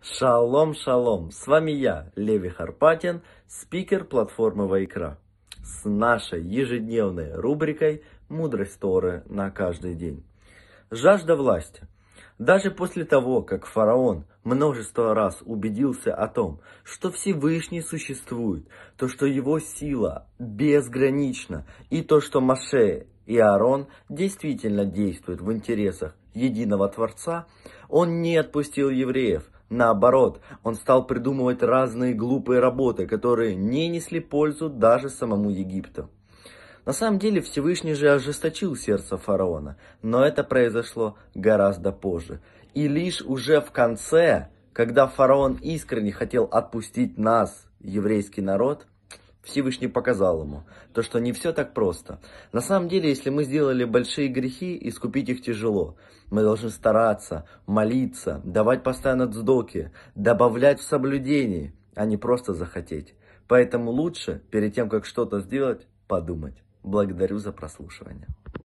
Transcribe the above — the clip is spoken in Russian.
Шалом, шалом! С вами я, Леви Харпатин, спикер платформы Вайкра, с нашей ежедневной рубрикой «Мудрость Торы на каждый день». Жажда власти. Даже после того, как фараон множество раз убедился о том, что Всевышний существует, то, что его сила безгранична, и то, что Маше и Аарон действительно действуют в интересах единого Творца, он не отпустил евреев – Наоборот, он стал придумывать разные глупые работы, которые не несли пользу даже самому Египту. На самом деле Всевышний же ожесточил сердце фараона, но это произошло гораздо позже. И лишь уже в конце, когда фараон искренне хотел отпустить нас, еврейский народ, Всевышний показал ему, то, что не все так просто. На самом деле, если мы сделали большие грехи, искупить их тяжело. Мы должны стараться, молиться, давать постоянно дздоки, добавлять в соблюдение, а не просто захотеть. Поэтому лучше, перед тем, как что-то сделать, подумать. Благодарю за прослушивание.